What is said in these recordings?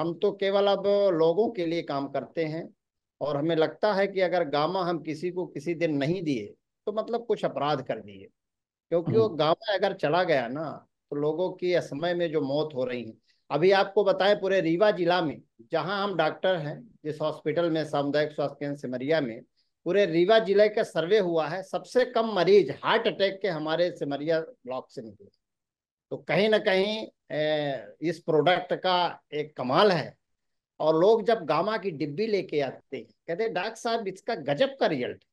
हम तो केवल अब लोगों के लिए काम करते हैं और हमें लगता है कि अगर गामा हम किसी को किसी दिन नहीं दिए तो मतलब कुछ अपराध कर दिए क्योंकि वो हम्म। गामा अगर चला गया ना तो लोगों की असमय में जो मौत हो रही है अभी आपको बताएं पूरे रीवा जिला में जहां हम डॉक्टर हैं जिस हॉस्पिटल में सामुदायिक स्वास्थ्य केंद्र सिमरिया में पूरे रीवा जिले का सर्वे हुआ है सबसे कम मरीज हार्ट अटैक के हमारे सिमरिया ब्लॉक से निकले तो कहीं ना कहीं इस प्रोडक्ट का एक कमाल है और लोग जब गामा की डिब्बी लेके आते हैं कहते डॉक्टर साहब इसका गजब का रिजल्ट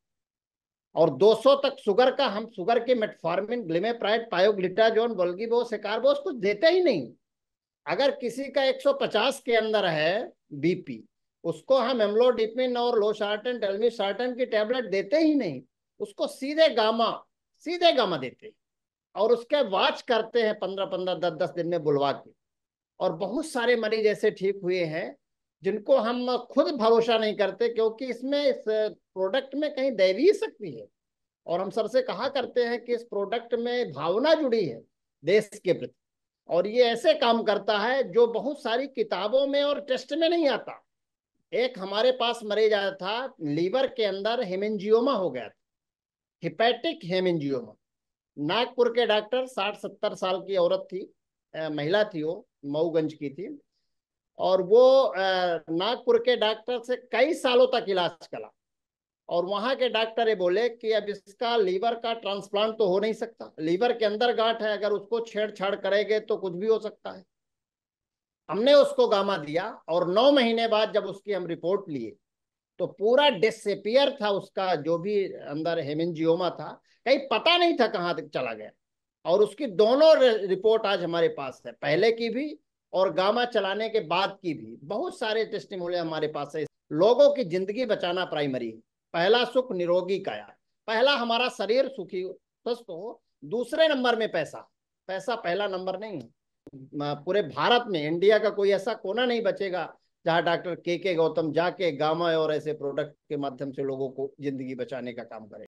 और 200 तक शुगर का हम शुगर के मेटफॉर्मिन ग्लिमेप्राइड पायोग्लिटाजोन वोल्गीबो सेकारबोस कुछ देते ही नहीं अगर किसी का 150 के अंदर है बीपी उसको हम एम्लोडिपिन और लो शार्टन टेलमी शार्टन की टेबलेट देते ही नहीं उसको सीधे गामा सीधे गामा देते हैं और उसके वाच करते हैं पंद्रह पंद्रह दस दस दिन में बुलवा के और बहुत सारे मरीज ऐसे ठीक हुए हैं जिनको हम खुद भरोसा नहीं करते क्योंकि इसमें इस प्रोडक्ट में कहीं दैवीय शक्ति है और हम सबसे कहा करते हैं कि इस प्रोडक्ट में भावना जुड़ी है देश के प्रति और ये ऐसे काम करता है जो बहुत सारी किताबों में और टेस्ट में नहीं आता एक हमारे पास मरीज आया था लीवर के अंदर हेमेंजियोमा हो गया था हिपैटिक हेमेंजियोमा नागपुर के डॉक्टर साठ सत्तर साल की औरत थी महिला थी वो मऊगंज की थी और वो नागपुर के डॉक्टर से कई सालों तक इलाज करा और वहां के डॉक्टर ये बोले कि अब इसका लीवर का ट्रांसप्लांट तो हो नहीं सकता लीवर के अंदर गांठ है अगर उसको छेड़छाड़ करेंगे तो कुछ भी हो सकता है हमने उसको गामा दिया और नौ महीने बाद जब उसकी हम रिपोर्ट लिए तो पूरा डिसपियर था उसका जो भी अंदर हेमेंजियोमा था कहीं पता नहीं था कहाँ तक चला गया और उसकी दोनों रिपोर्ट आज हमारे पास है पहले की भी और गामा चलाने के बाद की भी बहुत सारे टेस्टिमोनियल हमारे पास है लोगों की जिंदगी बचाना प्राइमरी पहला सुख निरोगी काया पहला हमारा शरीर सुखी स्वस्थ हो दूसरे नंबर में पैसा पैसा पहला नंबर नहीं है पूरे भारत में इंडिया का कोई ऐसा कोना नहीं बचेगा जहां डॉक्टर के के गौतम जाके गामा और ऐसे प्रोडक्ट के माध्यम से लोगों को जिंदगी बचाने का काम करें